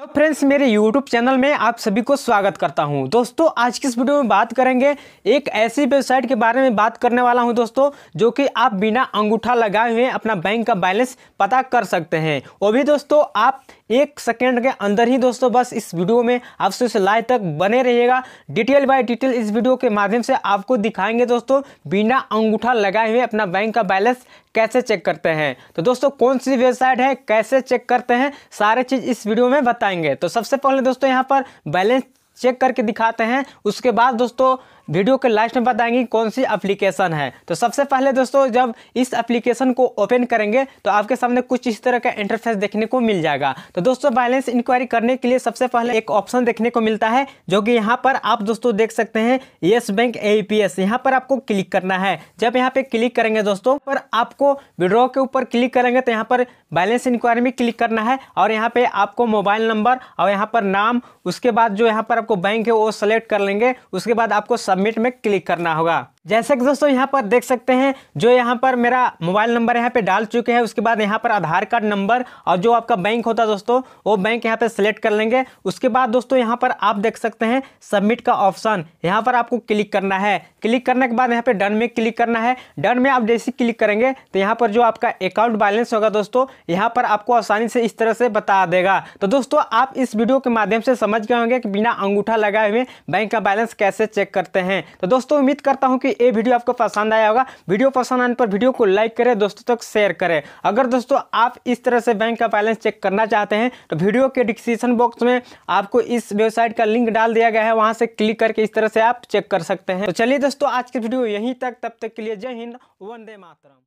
तो फ्रेंड्स मेरे YouTube channel में आप सभी को स्वागत करता हूं दोस्तों आज की इस वीडियो में बात करेंगे एक ऐसी वेबसाइट के बारे में बात करने वाला हूं दोस्तों जो कि आप बिना अंगूठा लगाए हुए अपना बैंक का बैलेंस पता कर सकते हैं वो भी दोस्तों आप एक सेकेंड के अंदर ही दोस्तों बस इस वीडियो में आपसे इस लाइव तक बने रहिएगा डिटेल बाय डिटेल इस वीडियो के माध्यम से आपको दिखाएंगे दोस्तों बिना अंगूठा लगाए हुए अपना बैंक का बैलेंस कैसे चेक करते हैं तो दोस्तों कौन सी वेबसाइट है कैसे चेक करते हैं सारे चीज़ इस वीडियो में बताएंगे तो सबसे पहले दोस्तों यहाँ पर बैलेंस चेक करके दिखाते हैं उसके बाद दोस्तों वीडियो के लास्ट में बताएंगे कौन सी एप्लीकेशन है तो सबसे पहले दोस्तों जब इस एप्लीकेशन को ओपन करेंगे तो आपके सामने कुछ इस तरह का इंटरफेस देखने को मिल जाएगा तो दोस्तों बैलेंस इंक्वायरी करने के लिए सबसे पहले एक ऑप्शन देखने को मिलता है जो कि यहाँ पर आप दोस्तों देख सकते हैं Yes Bank A P S यहाँ पर आपको क्लिक करना है जब यहाँ पे क्लिक करेंगे दोस्तों पर आपको विड्रॉ के ऊपर क्लिक करेंगे तो यहाँ पर बैलेंस इंक्वायरी में क्लिक करना है और यहाँ पे आपको मोबाइल नंबर और यहाँ पर नाम उसके बाद जो यहाँ पर आपको बैंक है वो सेलेक्ट कर लेंगे उसके बाद आपको सब सबमिट में क्लिक करना होगा जैसे कि दोस्तों यहाँ पर देख सकते हैं जो यहाँ पर मेरा मोबाइल नंबर यहाँ पे डाल चुके हैं उसके बाद यहाँ पर आधार कार्ड नंबर और जो आपका बैंक होता है दोस्तों वो बैंक यहाँ पे सिलेक्ट कर लेंगे उसके बाद दोस्तों यहाँ पर आप देख सकते हैं सबमिट का ऑप्शन यहाँ पर आपको क्लिक करना है क्लिक करने के बाद यहाँ पे डन में क्लिक करना है डन में आप जैसे क्लिक करेंगे तो यहाँ पर जो आपका अकाउंट बैलेंस होगा दोस्तों यहाँ पर आपको आसानी से इस तरह से बता देगा तो दोस्तों आप इस वीडियो के माध्यम से समझ गए होंगे कि बिना अंगूठा लगाए हुए बैंक का बैलेंस कैसे चेक करते हैं तो दोस्तों उम्मीद करता हूँ कि कि ये वीडियो आपको पसंद आया होगा वीडियो पसंद आने पर वीडियो को लाइक करें दोस्तों तक शेयर करें अगर दोस्तों आप इस तरह से बैंक का बैलेंस चेक करना चाहते हैं तो वीडियो के डिस्क्रिप्शन बॉक्स में आपको इस वेबसाइट का लिंक डाल दिया गया है वहाँ से क्लिक करके इस तरह से आप चेक कर सकते हैं तो चलिए दोस्तों आज की वीडियो यहीं तक तब तक के लिए जय हिंद वंदे मातरम